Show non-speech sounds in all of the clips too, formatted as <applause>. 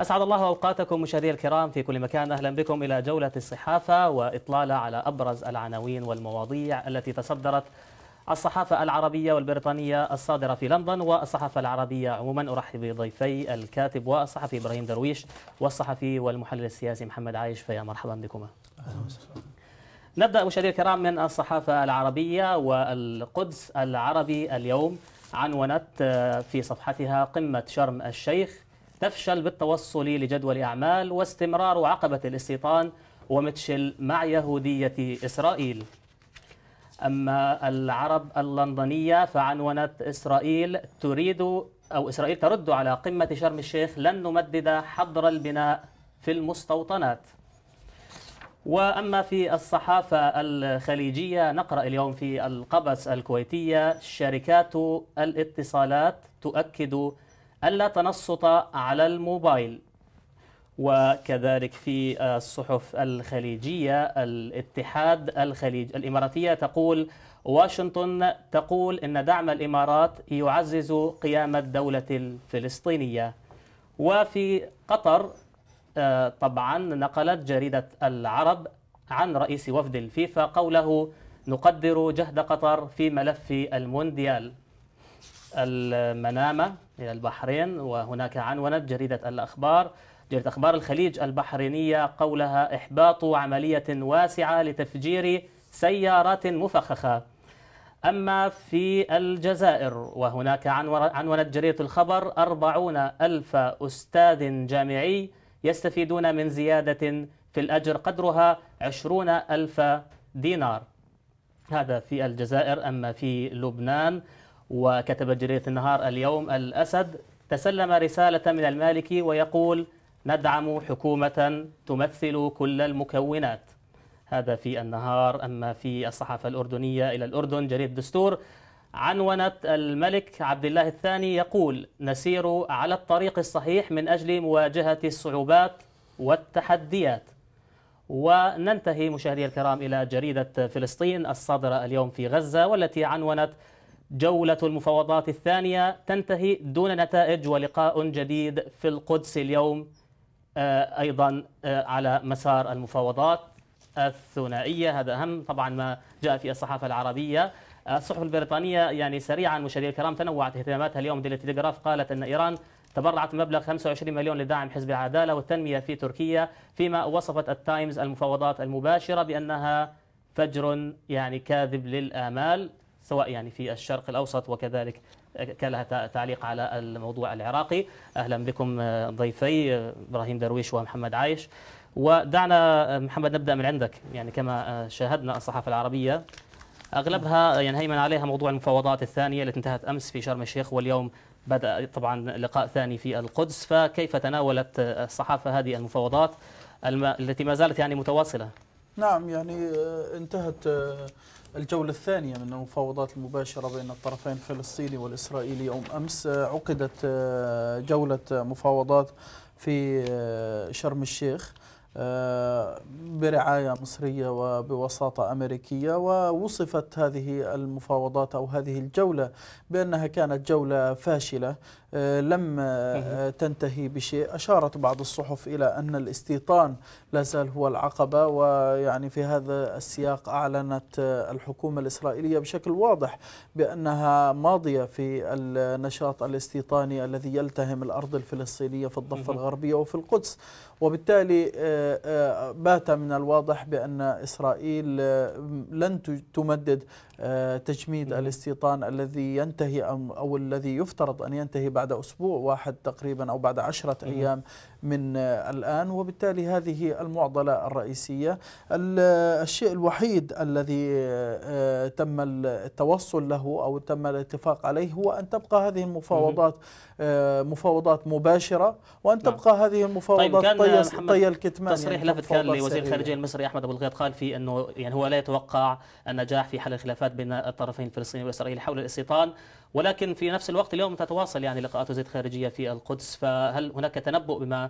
أسعد الله أوقاتكم مشاهدي الكرام في كل مكان أهلا بكم إلى جولة الصحافة وإطلالة على أبرز العناوين والمواضيع التي تصدرت الصحافة العربية والبريطانية الصادرة في لندن والصحافة العربية عموما أرحب بضيفي الكاتب والصحفي إبراهيم درويش والصحفي والمحلل السياسي محمد عايش فيا مرحبا بكما نبدأ مشاهدي الكرام من الصحافة العربية والقدس العربي اليوم عنونت في صفحتها قمة شرم الشيخ تفشل بالتوصل لجدول أعمال واستمرار عقبة الاستيطان ومتشل مع يهودية إسرائيل أما العرب اللندنية فعنونت إسرائيل تريد أو إسرائيل ترد على قمة شرم الشيخ لن نمدد حظر البناء في المستوطنات وأما في الصحافة الخليجية نقرأ اليوم في القبس الكويتية شركات الاتصالات تؤكد ألا تنصت على الموبايل وكذلك في الصحف الخليجية الاتحاد الخليج الإماراتية تقول واشنطن تقول إن دعم الإمارات يعزز قيام الدولة الفلسطينية وفي قطر آه، طبعا نقلت جريدة العرب عن رئيس وفد الفيفا قوله نقدر جهد قطر في ملف المونديال المنامة إلى البحرين وهناك عنونت جريدة الأخبار جريدة أخبار الخليج البحرينية قولها إحباط عملية واسعة لتفجير سيارات مفخخة أما في الجزائر وهناك عنونت جريدة الخبر أربعون ألف أستاذ جامعي يستفيدون من زيادة في الأجر قدرها عشرون ألف دينار هذا في الجزائر أما في لبنان وكتبت جريدة النهار اليوم الأسد تسلم رسالة من المالكي ويقول ندعم حكومة تمثل كل المكونات هذا في النهار أما في الصحافة الأردنية إلى الأردن جريدة دستور عنونت الملك عبد الله الثاني يقول نسير على الطريق الصحيح من أجل مواجهة الصعوبات والتحديات وننتهي مشاهدي الكرام إلى جريدة فلسطين الصادرة اليوم في غزة والتي عنونت جولة المفاوضات الثانية تنتهي دون نتائج ولقاء جديد في القدس اليوم آه، أيضا آه، على مسار المفاوضات الثنائية هذا أهم طبعا ما جاء في الصحافة العربية آه، الصحف البريطانية يعني سريعا مشاهدي الكرام تنوعت اهتماماتها اليوم ديلي تيليغراف قالت أن إيران تبرعت مبلغ 25 مليون لدعم حزب العدالة والتنمية في تركيا فيما وصفت التايمز المفاوضات المباشرة بأنها فجر يعني كاذب للآمال سواء يعني في الشرق الأوسط وكذلك كان لها تعليق على الموضوع العراقي أهلا بكم آه، ضيفي آه، إبراهيم درويش ومحمد عايش ودعنا آه، محمد نبدأ من عندك يعني كما شاهدنا الصحافة العربية أغلبها يعني هيمن عليها موضوع المفاوضات الثانية التي انتهت أمس في شرم الشيخ واليوم بدأ طبعا لقاء ثاني في القدس فكيف تناولت الصحافة هذه المفاوضات التي ما زالت يعني متواصلة نعم يعني انتهت الجولة الثانية من المفاوضات المباشرة بين الطرفين الفلسطيني والإسرائيلي يوم أمس آه، عقدت آه، جولة آه، مفاوضات في شرم الشيخ برعاية مصرية وبوساطة أمريكية ووصفت هذه المفاوضات أو هذه الجولة بأنها كانت جولة فاشلة لم تنتهي بشيء أشارت بعض الصحف إلى أن الاستيطان لا هو العقبة ويعني في هذا السياق أعلنت الحكومة الإسرائيلية بشكل واضح بأنها ماضية في النشاط الاستيطاني الذي يلتهم الأرض الفلسطينية في الضفة الغربية وفي القدس وبالتالي آه، آه، بات من الواضح بأن إسرائيل آه، لن تمدد تجميد الاستيطان الذي ينتهي أو الذي يفترض أن ينتهي بعد بعد أسبوع واحد تقريبا أو بعد عشرة أيام من آه، الآن وبالتالي هذه المعضلة الرئيسية آه، الشيء الوحيد الذي آه، تم التوصل له أو تم الاتفاق عليه هو أن تبقى هذه المفاوضات مفاوضات مباشرة وأن نعم. تبقى نعم. هذه المفاوضات طيب كان طي الكتمان يعني تصريح لفت كان لوزير الخارجية المصري أحمد أبو الغيط قال في أنه يعني هو لا يتوقع النجاح في حل الخلافات بين الطرفين الفلسطيني والإسرائيلي حول الاستيطان ولكن في نفس الوقت اليوم تتواصل يعني لقاءات وزير خارجية في القدس فهل هناك تنبؤ بما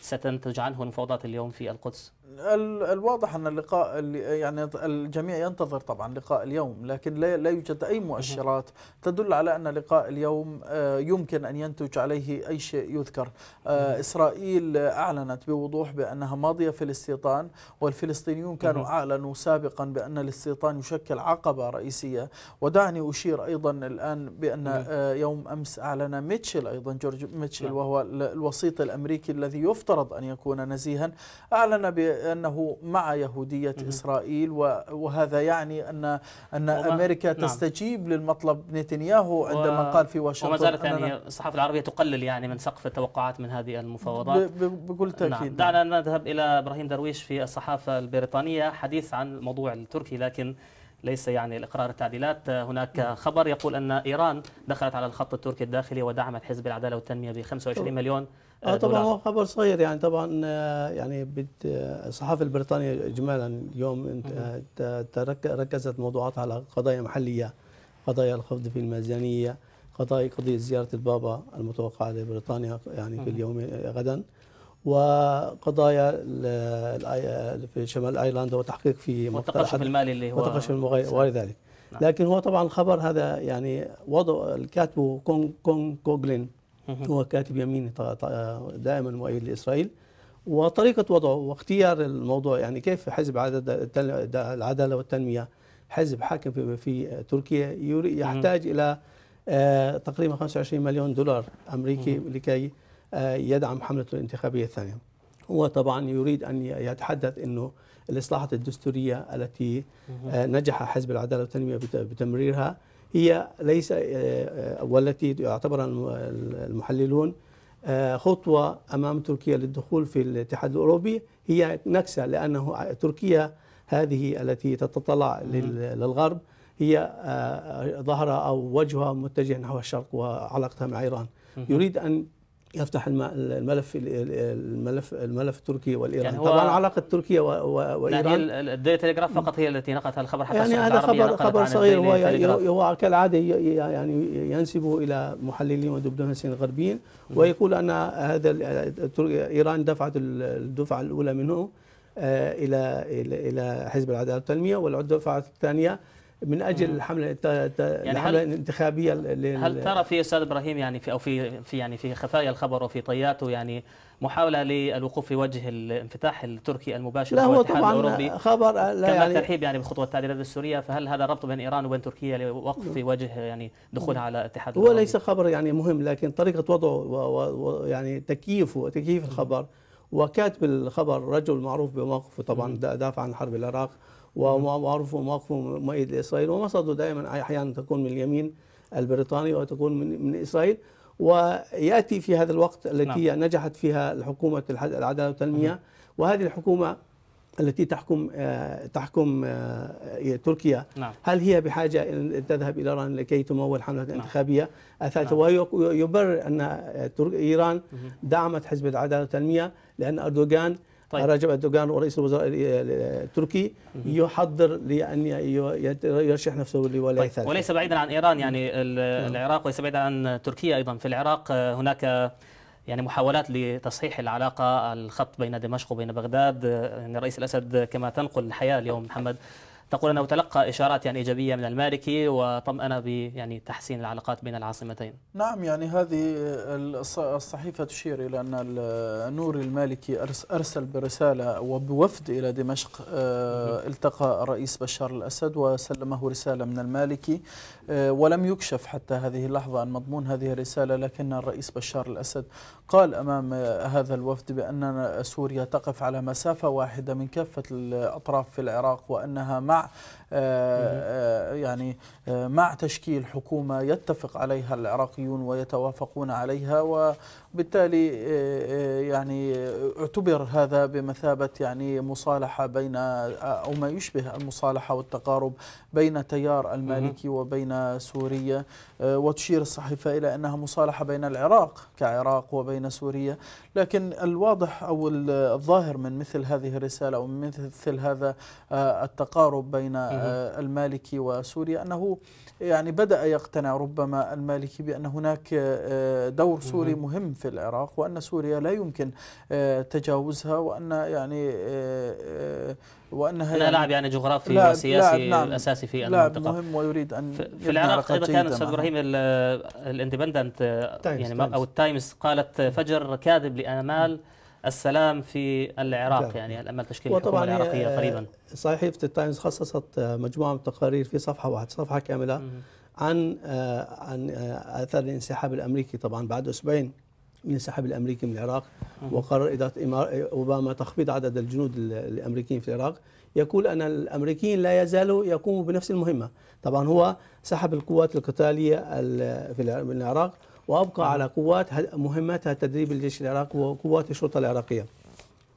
ستنتج عنه المفاوضات اليوم في القدس؟ الواضح ان اللقاء اللي يعني الجميع ينتظر طبعا لقاء اليوم لكن لا, لا يوجد اي مؤشرات تدل على ان لقاء اليوم آه، يمكن ان ينتج عليه اي شيء يذكر آه، اسرائيل اعلنت بوضوح بانها ماضيه في الاستيطان والفلسطينيون كانوا اعلنوا سابقا بان الاستيطان يشكل عقبه رئيسيه ودعني اشير ايضا الان بان آه، يوم امس اعلن ميتشل ايضا جورج ميتشل نعم. وهو الوسيط الامريكي الذي يفترض يفترض أن يكون نزيها أعلن بأنه مع يهودية إسرائيل وهذا يعني أن أن أمريكا نعم. تستجيب للمطلب نتنياهو عندما و... قال في واشنطن وما زالت يعني الصحافة العربية تقلل يعني من سقف التوقعات من هذه المفاوضات ب... بكل نعم. تأكيد نعم. دعنا نذهب إلى إبراهيم درويش في الصحافة البريطانية حديث عن الموضوع التركي لكن ليس يعني الإقرار التعديلات هناك نعم. خبر يقول أن إيران دخلت على الخط التركي الداخلي ودعمت حزب العدالة والتنمية ب 25 مليون آه،, اه طبعا نعم. هو خبر صغير يعني طبعا آه، يعني آه، الصحافه البريطانيه اجمالا اليوم ركزت موضوعاتها على قضايا محليه قضايا الخفض في الميزانيه قضايا قضيه زياره البابا المتوقعه لبريطانيا يعني في اليوم غدا وقضايا في شمال ايرلندا وتحقيق في والتقشف المالي اللي هو والتقشف المالي وغير ذلك نعم. لكن هو طبعا الخبر هذا يعني وضع الكاتب كون كونغ كوغلين هو كاتب يميني دائما مؤيد لإسرائيل وطريقة وضعه واختيار الموضوع يعني كيف حزب العدالة والتنمية حزب حاكم في, في تركيا يحتاج إلى آه، تقريبا 25 مليون دولار أمريكي لكي آه، يدعم حملته الانتخابية الثانية هو طبعا يريد أن يتحدث أنه الإصلاحات الدستورية التي آه، نجح حزب العدالة والتنمية بتمريرها هي ليس آه، آه، والتي يعتبر المحللون آه، خطوة أمام تركيا للدخول في الاتحاد الأوروبي هي نكسة لأنه تركيا هذه التي تتطلع للغرب هي ظهرها أو وجهها متجه نحو الشرق وعلاقتها مع إيران يريد أن يفتح الملف الملف الملف التركي والايراني يعني طبعا علاقه تركيا وايران يعني الديلي تلغراف فقط هي التي هذا الخبر حتى يعني هذا خبر يعني خبر صغير هو هو كالعاده يعني ينسبه الى محللين ودبلوماسيين غربيين ويقول ان هذا ايران دفعت الدفعه الاولى منه آه، الى الى حزب العداله والتنميه والدفعه الثانيه من اجل الحمله يعني الحمله الانتخابيه هل ترى في استاذ ابراهيم يعني في او في في يعني في خفايا الخبر وفي طياته يعني محاوله للوقوف في وجه الانفتاح التركي المباشر لا هو طبعا خبر لا كما يعني ترحيب يعني بخطوه التعديلات السوريه فهل هذا ربط بين ايران وبين تركيا لوقف في وجه يعني دخولها على الاتحاد هو ليس خبر يعني مهم لكن طريقه وضعه ويعني تكييفه تكييف الخبر وكاتب الخبر رجل معروف بموقفه طبعا دافع عن حرب العراق ومعروف مواقفه مؤيد لإسرائيل ومصده دائما أحيانا تكون من اليمين البريطاني وتكون من, من إسرائيل ويأتي في هذا الوقت التي نعم. نجحت فيها الحكومة العدالة والتنمية وهذه الحكومة التي تحكم آه، تحكم آه، تركيا نعم. هل هي بحاجة أن تذهب إلى إيران لكي تمول حملة نعم. انتخابية أثاث نعم. ويبرر أن إيران دعمت حزب العدالة والتنمية لأن أردوغان طيب. رجب أردوغان ورئيس الوزراء التركي يحضر لأن يرشح نفسه لولاية طيب. ثالثة وليس بعيدا عن إيران يعني العراق وليس بعيدا عن تركيا أيضا في العراق آه، هناك آه، يعني محاولات لتصحيح العلاقة الخط بين دمشق وبين بغداد آه، يعني رئيس الأسد كما تنقل الحياة اليوم محمد تقول أنه تلقى إشارات يعني إيجابية من المالكي وطمأن ب يعني تحسين العلاقات بين العاصمتين نعم يعني هذه الصحيفة تشير إلى أن النور المالكي أرسل برسالة وبوفد إلى دمشق آه، التقى الرئيس بشار الأسد وسلمه رسالة من المالكي آه، ولم يكشف حتى هذه اللحظة عن مضمون هذه الرسالة لكن الرئيس بشار الأسد قال أمام هذا الوفد بأن سوريا تقف على مسافة واحدة من كافة الأطراف في العراق وأنها مع مع آه، آه، يعني آه، مع تشكيل حكومة يتفق عليها العراقيون ويتوافقون عليها بالتالي آه، آه، يعني آه، اعتبر هذا بمثابة يعني مصالحة بين أو ما يشبه المصالحة والتقارب بين تيار المالكي وبين سوريا وتشير الصحيفة إلى أنها مصالحة بين العراق كعراق وبين سوريا لكن الواضح أو الظاهر من مثل هذه الرسالة أو من مثل هذا التقارب بين المالكي وسوريا أنه يعني بدأ يقتنع ربما المالكي بأن هناك دور سوري مهم في العراق وأن سوريا لا يمكن آه، تجاوزها وأن يعني آه، آه، وأنها أنا يعني لاعب يعني جغرافي لاعب وسياسي لاعب نعم أساسي في المنطقة لاعب مهم ويريد أن في العراق أيضا كان أستاذ إبراهيم الاندبندنت يعني أو التايمز قالت فجر كاذب لآمال السلام في العراق يعني الامل تشكيل الحكومه العراقيه قريبا صحيفه التايمز خصصت مجموعه من التقارير في صفحه واحده صفحه كامله عن عن اثر الانسحاب الامريكي طبعا بعد اسبوعين الانسحاب الامريكي من العراق وقرر اداره اوباما تخفيض عدد الجنود الامريكيين في العراق يقول ان الامريكيين لا يزالوا يقوموا بنفس المهمه طبعا هو سحب القوات القتاليه في العراق وابقى على قوات مهمتها تدريب الجيش العراقي وقوات الشرطه العراقيه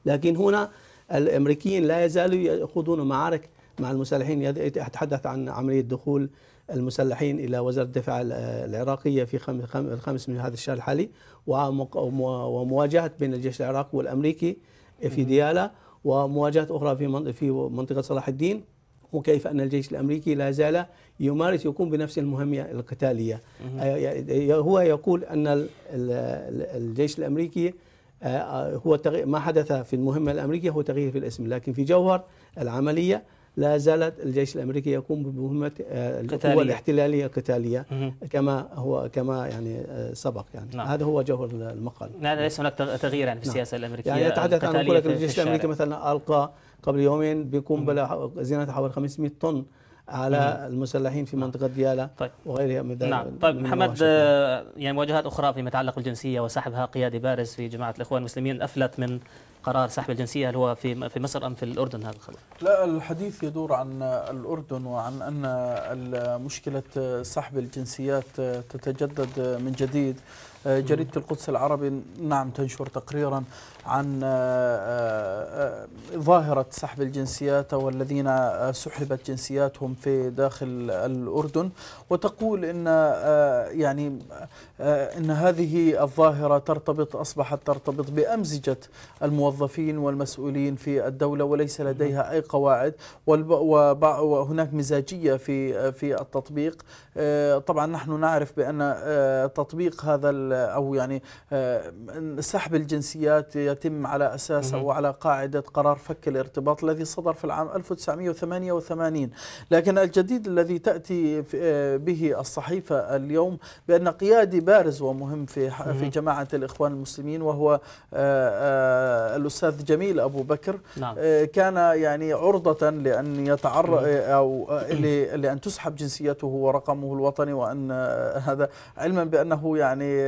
لكن هنا الامريكيين لا يزالوا يخوضون معارك مع المسلحين يتحدث عن عمليه دخول المسلحين الى وزاره الدفاع العراقيه في الخامس من هذا الشهر الحالي ومواجهه بين الجيش العراقي والامريكي في ديالا ومواجهات اخرى في في منطقه صلاح الدين وكيف ان الجيش الامريكي لا زال يمارس يقوم بنفس المهمه القتاليه آه، هو يقول ان الجيش الامريكي آه، آه، هو ما حدث في المهمه الامريكيه هو تغيير في الاسم لكن في جوهر العمليه لا زالت الجيش الامريكي يقوم بمهمه آه، القوه الاحتلاليه القتاليه كما هو كما يعني آه، سبق يعني نعم. هذا هو جوهر المقال نعم ليس هناك تغيير يعني في نعم. السياسه الامريكيه يعني يتحدث عن اقول لك الجيش الامريكي مثلا القى قبل يومين بقنبله زينتها حوالي 500 طن على المسلحين في نعم. منطقه ديالا طيب. وغيرها من نعم طيب محمد آه، يعني مواجهات اخرى فيما يتعلق بالجنسيه وسحبها قيادي بارز في جماعه الاخوان المسلمين افلت من قرار سحب الجنسيه هل هو في في مصر ام في الاردن هذا الخبر؟ لا الحديث يدور عن الاردن وعن ان مشكله سحب الجنسيات تتجدد من جديد جريدة القدس العربي نعم تنشر تقريرا عن ظاهرة سحب الجنسيات أو الذين سحبت جنسياتهم في داخل الأردن وتقول أن يعني آه، أن هذه الظاهرة ترتبط أصبحت ترتبط بأمزجة الموظفين والمسؤولين في الدولة وليس لديها أي قواعد وهناك مزاجية في في التطبيق آه، طبعا نحن نعرف بأن آه، تطبيق هذا أو يعني سحب الجنسيات يتم على أساس أو على قاعدة قرار فك الارتباط الذي صدر في العام 1988 لكن الجديد الذي تأتي به الصحيفة اليوم بأن قيادي بارز ومهم في في جماعه الاخوان المسلمين وهو آه، آه، الاستاذ جميل ابو بكر نعم. آه، كان يعني عرضه لان يتعرض او لان تسحب جنسيته ورقمه الوطني وان هذا علما بانه يعني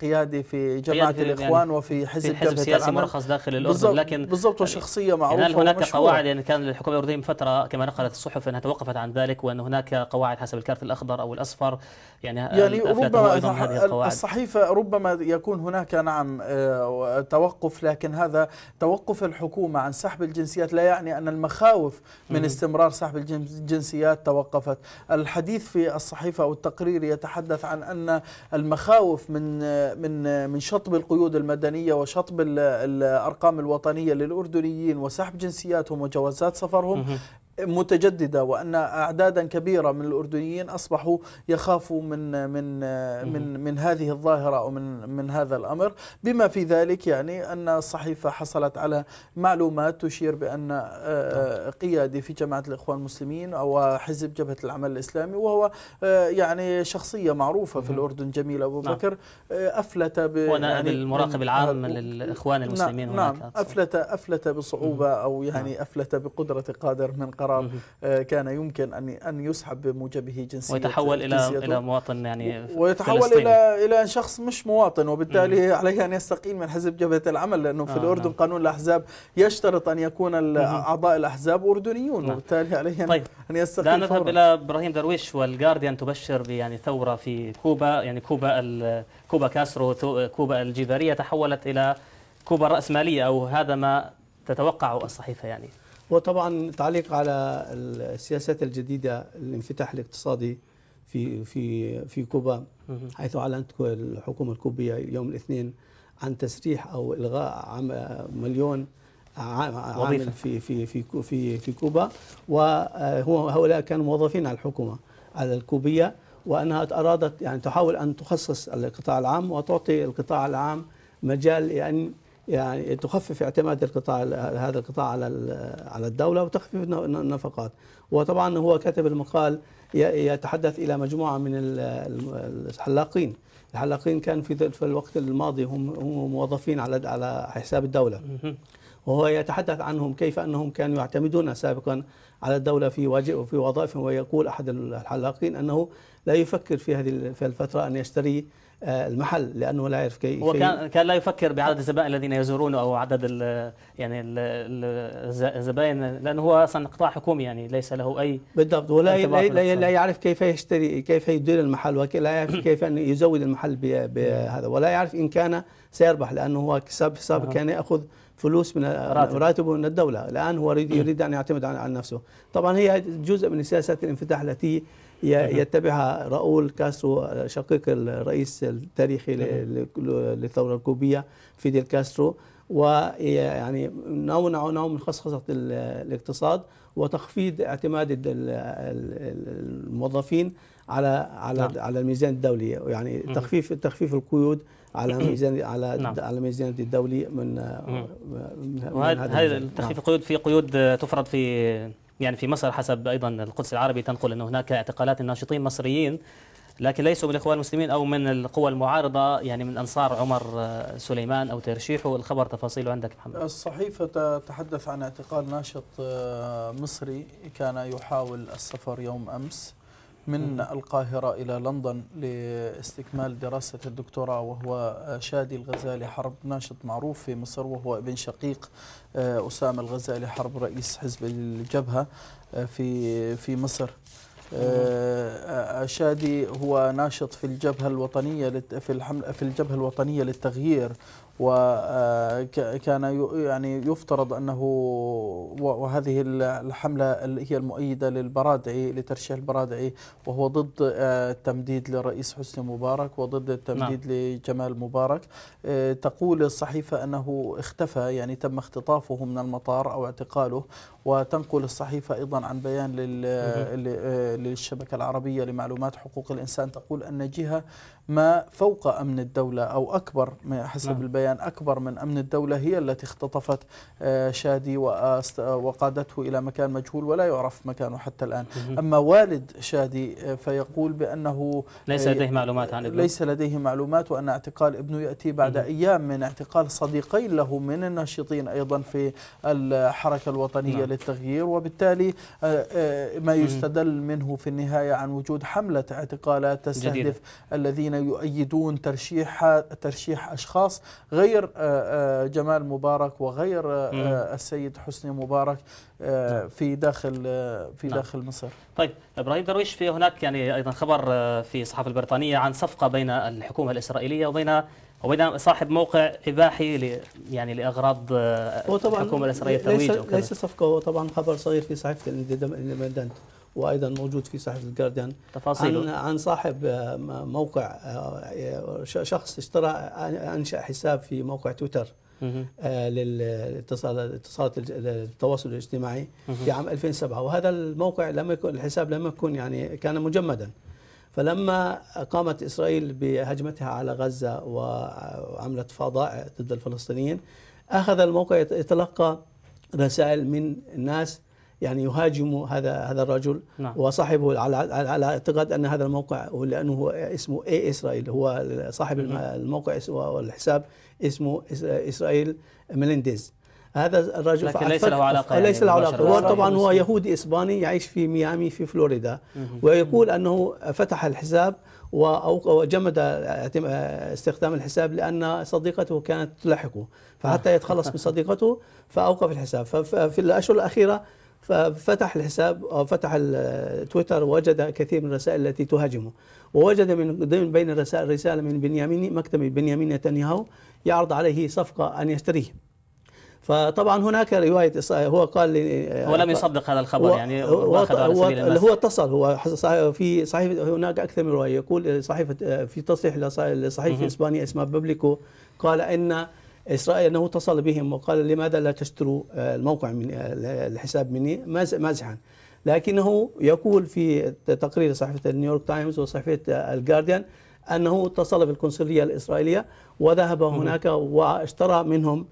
قيادي في جماعه يعني الاخوان يعني وفي حزب, حزب سياسي مرخص داخل الاردن لكن بالضبط وشخصيه يعني معروفه يعني هناك قواعد يعني كان للحكومه الاردنيه من فتره كما نقلت الصحف انها توقفت عن ذلك وان هناك قواعد حسب الكارت الاخضر او الاصفر يعني يعني ربما هذه القواعد الصحيفة ربما يكون هناك نعم آه، توقف لكن هذا توقف الحكومة عن سحب الجنسيات لا يعني أن المخاوف من استمرار سحب الجنسيات توقفت الحديث في الصحيفة أو التقرير يتحدث عن أن المخاوف من من من شطب القيود المدنية وشطب الأرقام الوطنية للأردنيين وسحب جنسياتهم وجوازات سفرهم متجدده وان اعدادا كبيره من الاردنيين اصبحوا يخافوا من من من من هذه الظاهره او من من هذا الامر بما في ذلك يعني ان الصحيفه حصلت على معلومات تشير بان آه، نعم. قيادي في جماعه الاخوان المسلمين او حزب جبهه العمل الاسلامي وهو آه، يعني شخصيه معروفه في الاردن جميل ابو نعم. بكر آه، افلت ب يعني المراقب العام للاخوان نعم، المسلمين نعم, نعم افلت افلت بصعوبه او يعني افلت بقدره قادر من قرار العرب آه، كان يمكن أن أن يسحب بموجبه جنسيته آه، ويتحول إلى إلى مواطن يعني ويتحول فلسطيني. إلى إلى شخص مش مواطن وبالتالي عليه أن يستقيل من حزب جبهة العمل لأنه في آه الأردن نعم. قانون الأحزاب يشترط أن يكون أعضاء الأحزاب أردنيون نعم. وبالتالي عليه أن, طيب. أن يستقيل لا نذهب إلى إبراهيم درويش والجارديان تبشر يعني ثورة في كوبا يعني كوبا كوبا كاسترو كوبا الجيفارية تحولت إلى كوبا الرأسمالية أو هذا ما تتوقعه الصحيفة يعني هو طبعا تعليق على السياسات الجديدة الانفتاح الاقتصادي في في في كوبا حيث اعلنت الحكومه الكوبيه يوم الاثنين عن تسريح او الغاء مليون عامل في في في في في كوبا وهو هؤلاء كانوا موظفين على الحكومه على الكوبيه وانها ارادت يعني تحاول ان تخصص القطاع العام وتعطي القطاع العام مجال لان يعني يعني تخفف اعتماد القطاع هذا القطاع على على الدوله وتخفيف النفقات وطبعا هو كاتب المقال يتحدث الى مجموعه من الحلاقين الحلاقين كان في في الوقت الماضي هم هم موظفين على على حساب الدوله وهو يتحدث عنهم كيف انهم كانوا يعتمدون سابقا على الدوله في واجب في وظائفهم ويقول احد الحلاقين انه لا يفكر في هذه في الفتره ان يشتري آه، المحل لانه لا يعرف كيف هو كان كان لا يفكر بعدد الزبائن الذين يزورونه او عدد الـ يعني الزبائن لانه هو اصلا قطاع حكومي يعني ليس له اي بالضبط ولا لا, لا, يعرف كيف يشتري كيف يدير المحل ولا يعرف <coughs> كيف ان يزود المحل بهذا ولا يعرف ان كان سيربح لانه هو السابق كان ياخذ فلوس من راتب. راتبه من الدولة الآن هو يريد, يريد أن يعتمد على نفسه طبعا هي جزء من سياسات الانفتاح التي يتبعها راؤول كاسترو شقيق الرئيس التاريخي للثورة الكوبية فيديل كاسترو ويعني نوع نوع من خصخصة الاقتصاد وتخفيض اعتماد الموظفين على على نعم. على الميزان الدولي يعني تخفيف تخفيف القيود على نعم. ميزان على نعم. على ميزان الدولي من, من هذا التخفيف نعم. قيود في قيود تفرض في يعني في مصر حسب ايضا القدس العربي تنقل انه هناك اعتقالات الناشطين مصريين لكن ليسوا من الاخوان المسلمين او من القوى المعارضه يعني من انصار عمر آه، سليمان او ترشيحه الخبر تفاصيله عندك محمد الصحيفه تتحدث عن اعتقال ناشط آه، مصري كان يحاول السفر يوم امس من القاهرة إلى لندن لاستكمال دراسة الدكتوراه وهو شادي الغزالي حرب ناشط معروف في مصر وهو ابن شقيق آه، أسامة الغزالي حرب رئيس حزب الجبهة آه، في في مصر آه، شادي هو ناشط في الجبهة الوطنية في الحملة في الجبهة الوطنية للتغيير وكان آه، يعني يفترض أنه وهذه الحملة هي المؤيدة للبرادعي لترشيح البرادعي وهو ضد آه، التمديد للرئيس حسني مبارك وضد التمديد نعم. لجمال مبارك آه، تقول الصحيفة أنه اختفى يعني تم اختطافه من المطار أو اعتقاله وتنقل الصحيفة أيضا عن بيان للشبكة العربية لمعلومات حقوق الإنسان تقول أن جهة ما فوق أمن الدولة أو أكبر حسب نعم. البيان أكبر من أمن الدولة هي التي اختطفت آه، شادي وقادته إلى مكان مجهول ولا يعرف مكانه حتى الآن أما والد شادي آه، فيقول بأنه آه، ليس لديه معلومات عن ابنه ليس لديه معلومات وأن اعتقال ابنه يأتي بعد أيام من اعتقال صديقين له من الناشطين أيضا في الحركة الوطنية نعم. للتغيير وبالتالي ما يستدل منه في النهاية عن وجود حملة اعتقالات تستهدف جديد. الذين يؤيدون ترشيح ترشيح اشخاص غير آه، آه، جمال مبارك وغير آه، السيد حسني مبارك نعم. في داخل في نعم. داخل مصر. طيب ابراهيم درويش في هناك يعني ايضا خبر في الصحافه البريطانيه عن صفقه بين الحكومه الاسرائيليه وبين وبين صاحب موقع اباحي يعني لاغراض الحكومه الاسرائيليه ليس, ليس صفقه هو طبعا خبر صغير في صحيفه الاندبندنت وايضا موجود في صحيفه الجارديان تفاصيل عن, عن صاحب آه، موقع آه، شخص اشترى آه، انشا حساب في موقع تويتر للاتصالات التواصل الاجتماعي في عام 2007 وهذا الموقع لم يكن الحساب لم يكن يعني كان مجمدا فلما قامت إسرائيل بهجمتها على غزة وعملت فضائع ضد الفلسطينيين أخذ الموقع يتلقى رسائل من الناس يعني يهاجم هذا هذا الرجل نعم. وصاحبه على على اعتقاد ان هذا الموقع لانه هو اسمه اي اسرائيل هو صاحب مم. الموقع والحساب اسمه اسرائيل ميلينديز هذا الرجل لكن ليس له علاقه يعني ليس له علاقه هو طبعا هو يهودي اسباني يعيش في ميامي في فلوريدا ويقول انه فتح الحساب وجمد استخدام الحساب لان صديقته كانت تلاحقه فحتى يتخلص من صديقته فاوقف الحساب ففي الاشهر الاخيره ففتح الحساب أو فتح التويتر وجد كثير من الرسائل التي تهاجمه ووجد من ضمن بين الرسائل رسالة من بنيامين مكتب بنيامين نتنياهو يعرض عليه صفقة أن يشتريه فطبعا هناك روايه هو قال لي هو لم يصدق هذا الخبر هو يعني هو هو, هو اتصل هو في صحيفه هناك اكثر من روايه يقول صحيفه في تصريح لصحيفه اسبانيه اسمها بابليكو قال ان إسرائيل أنه اتصل بهم وقال لماذا لا تشتروا آه، الموقع من آه، الحساب مني مازحا لكنه يقول في تقرير صحيفة نيويورك تايمز وصحيفة آه، الجارديان أنه اتصل بالقنصلية الإسرائيلية وذهب هناك واشترى منهم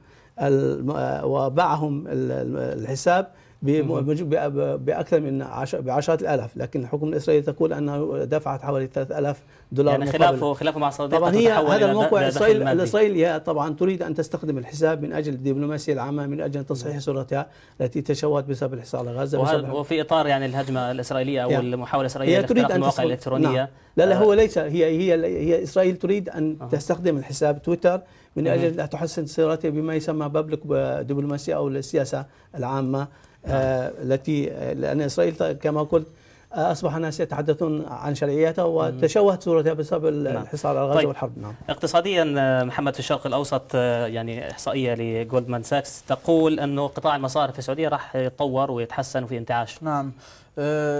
وباعهم الحساب باكثر من عشر بعشرات الالاف لكن الحكومه الاسرائيليه تقول انها دفعت حوالي 3000 دولار يعني خلافه خلافه مع صديقه طبعا هي هذا الموقع الاسرائيلي هي طبعا تريد ان تستخدم الحساب من اجل الدبلوماسيه العامه من اجل تصحيح صورتها التي تشوهت بسبب الحصار على غزه وفي اطار يعني الهجمه الاسرائيليه او المحاوله الاسرائيليه لاختراق المواقع الالكترونيه نعم. لا لا آه. هو ليس هي هي هي اسرائيل تريد ان أه. تستخدم الحساب تويتر من اجل ان تحسن صورتها بما يسمى بابليك دبلوماسيه او السياسه العامه آه، التي لأن إسرائيل كما قلت آه، أصبح الناس يتحدثون عن شرعيتها وتشوهت صورتها بسبب نعم. الحصار على غزة طيب. والحرب نعم. اقتصاديا آه، محمد في الشرق الأوسط يعني إحصائية لجولدمان ساكس تقول أنه قطاع المصارف في السعودية راح يتطور ويتحسن وفي انتعاش نعم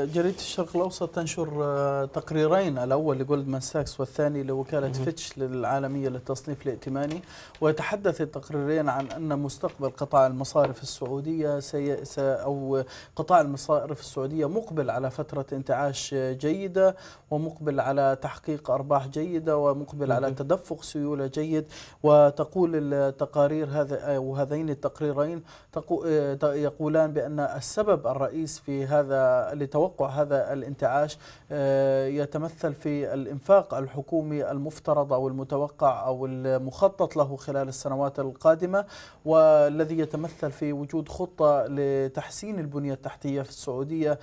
جريدة الشرق الأوسط تنشر آه، تقريرين الأول لجولدمان ساكس والثاني لوكالة فيتش للعالمية للتصنيف الائتماني ويتحدث التقريرين عن أن مستقبل قطاع المصارف السعودية سي أو قطاع المصارف السعودية مقبل على فترة انتعاش جيدة ومقبل على تحقيق أرباح جيدة ومقبل على تدفق سيولة جيد وتقول التقارير هذا آه، وهذين التقريرين آه، يقولان بأن السبب الرئيس في هذا لتوقع هذا الانتعاش آه، يتمثل في الإنفاق الحكومي المفترض أو المتوقع أو المخطط له خلال السنوات القادمة والذي يتمثل في وجود خطة لتحسين البنية التحتية في السعودية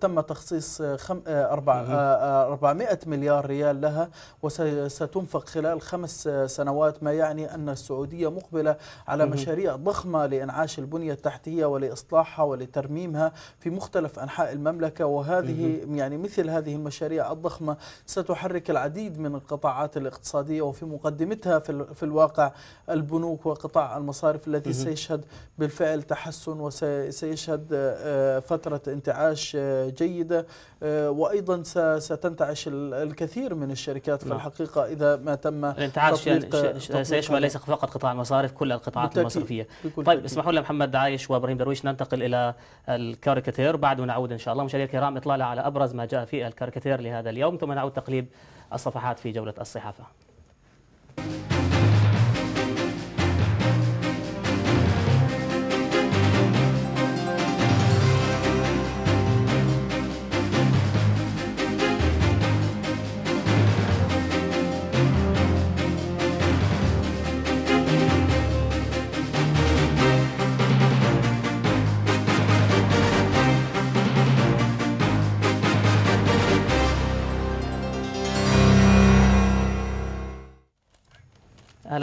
تم تخصيص خم... 400 آه، آه، مليار ريال لها وستنفق خلال خمس سنوات ما يعني أن السعودية مقبلة على مشاريع ضخمة لإنعاش البنية التحتية ولإصلاحها ولترميمها في مختلف أنحاء المملكة وهذه يعني مثل هذه المشاريع الضخمة ستحرك العديد من القطاعات الاقتصادية وفي مقدمتها في الواقع البنوك وقطاع المصارف الذي سيشهد بالفعل تحسن وسيشهد آه، فترة انتعاش آه، جيدة آه، وايضا ستنتعش الكثير من الشركات في نعم. الحقيقه اذا ما تم الانتعاش يعني سيشمل ليس فقط قطاع المصارف كل القطاعات المصرفيه طيب اسمحوا لنا محمد عايش وابراهيم درويش ننتقل الى الكاريكاتير بعد ونعود ان شاء الله مشاهدينا الكرام اطلاله على ابرز ما جاء في الكاريكاتير لهذا اليوم ثم نعود تقليب الصفحات في جوله الصحافه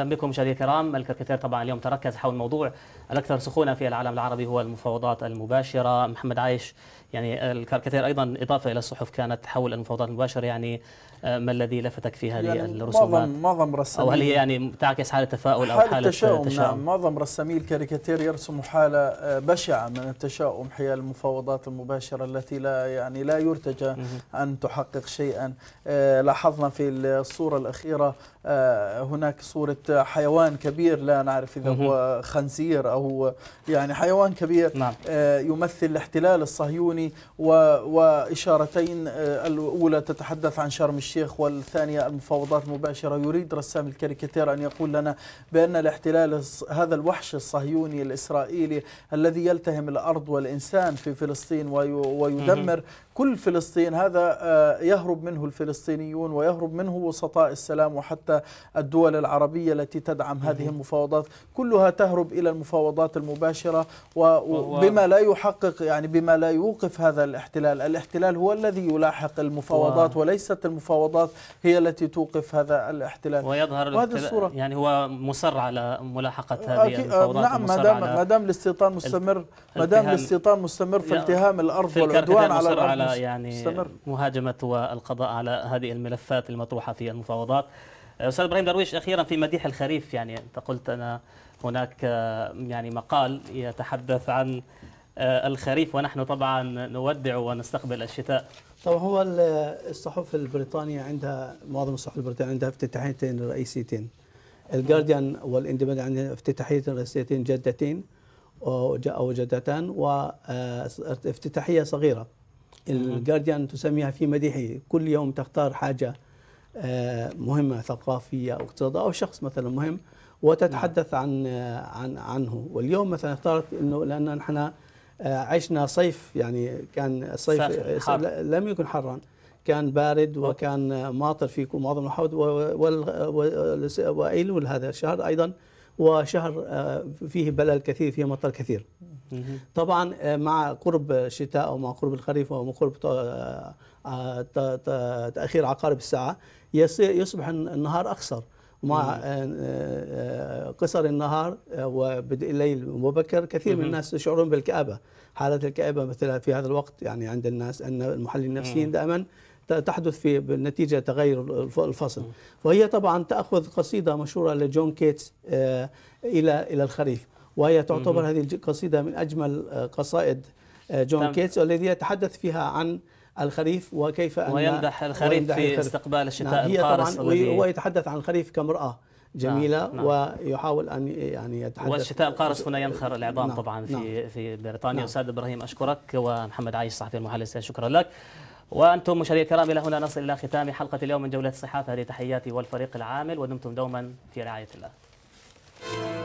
بكم مشاهدينا الكرام، الكركتير طبعا اليوم تركز حول موضوع الاكثر سخونه في العالم العربي هو المفاوضات المباشره، محمد عايش يعني الكركتير ايضا اضافه الى الصحف كانت حول المفاوضات المباشره يعني آه، ما الذي لفتك في هذه يعني الرسومات؟ معظم معظم رسامي أو هل هي يعني تعكس حالة تفاؤل أو حالة, حالة تشاؤم نعم معظم رسامي الكاريكاتير يرسموا حالة آه، بشعة من التشاؤم حيال المفاوضات المباشرة التي لا يعني لا يرتجى أن تحقق شيئا آه، لاحظنا في الصورة الأخيرة هناك صورة حيوان كبير لا نعرف إذا هو خنزير أو يعني حيوان كبير نعم. يمثل الاحتلال الصهيوني وإشارتين الأولى تتحدث عن شرم الشيخ الشيخ والثانية المفاوضات المباشرة يريد رسام الكاريكاتير أن يقول لنا بأن الاحتلال هذا الوحش الصهيوني الإسرائيلي الذي يلتهم الأرض والإنسان في فلسطين ويدمر كل فلسطين هذا آه، يهرب منه الفلسطينيون ويهرب منه وسطاء السلام وحتى الدول العربية التي تدعم هذه المفاوضات كلها تهرب إلى المفاوضات المباشرة وبما لا يحقق يعني بما لا يوقف هذا الاحتلال الاحتلال هو الذي يلاحق المفاوضات وليست المفاوضات هي التي توقف هذا الاحتلال ويظهر وهذه الصورة يعني هو مصر على ملاحقة هذه آه، المفاوضات نعم ما دام ما دام الاستيطان مستمر ما دام الاستيطان مستمر في التهام الأرض والعدوان على الأرض يعني استمر. مهاجمة والقضاء على هذه الملفات المطروحة في المفاوضات أه، أستاذ إبراهيم درويش أخيرا في مديح الخريف يعني أنت قلت أنا هناك أه، يعني مقال يتحدث عن أه، الخريف ونحن طبعا نودع ونستقبل الشتاء طبعا هو الصحف البريطانية عندها معظم الصحف البريطانية عندها افتتاحيتين رئيسيتين الجارديان والاندبند عندها افتتاحيتين رئيسيتين جدتين أو جدتان وافتتاحية صغيرة الجارديان تسميها في مديحه كل يوم تختار حاجة آه، مهمة ثقافية أو اقتصاديه أو شخص مثلا مهم وتتحدث نعم. عن عن عنه واليوم مثلا اختارت انه لان نحن آه، عشنا صيف يعني كان الصيف لم يكن حرا كان بارد وكان ماطر في معظم المحافظ وايلول هذا الشهر ايضا وشهر آه، فيه بلل كثير فيه مطر كثير طبعا آه، مع قرب الشتاء او مع قرب الخريف او مع قرب آه، تاخير عقارب الساعه يصبح النهار اقصر مع قصر النهار وبدء الليل مبكر كثير من الناس يشعرون بالكآبة حالة الكآبة مثلا في هذا الوقت يعني عند الناس أن المحللين النفسيين دائما تحدث في بالنتيجة تغير الفصل وهي طبعا تأخذ قصيدة مشهورة لجون كيتس آه، إلى إلى الخريف وهي تعتبر هذه القصيدة من أجمل آه، قصائد آه، جون كيتس والذي يتحدث فيها عن الخريف وكيف أن ويمدح الخريف ويمدح في الخريف. استقبال الشتاء نعم هي القارس طبعا هو يتحدث عن الخريف كامرأة جميله نعم. نعم. ويحاول ان يعني يتحدث والشتاء القارس هنا ينخر العظام نعم. طبعا في نعم. في بريطانيا نعم. استاذ ابراهيم اشكرك ومحمد عايش صحفي المحلل شكرا لك وأنتم مشاهدينا الكرام إلى هنا نصل إلى ختام حلقة اليوم من جولة الصحافة هذه تحياتي والفريق العامل ودمتم دوما في رعاية الله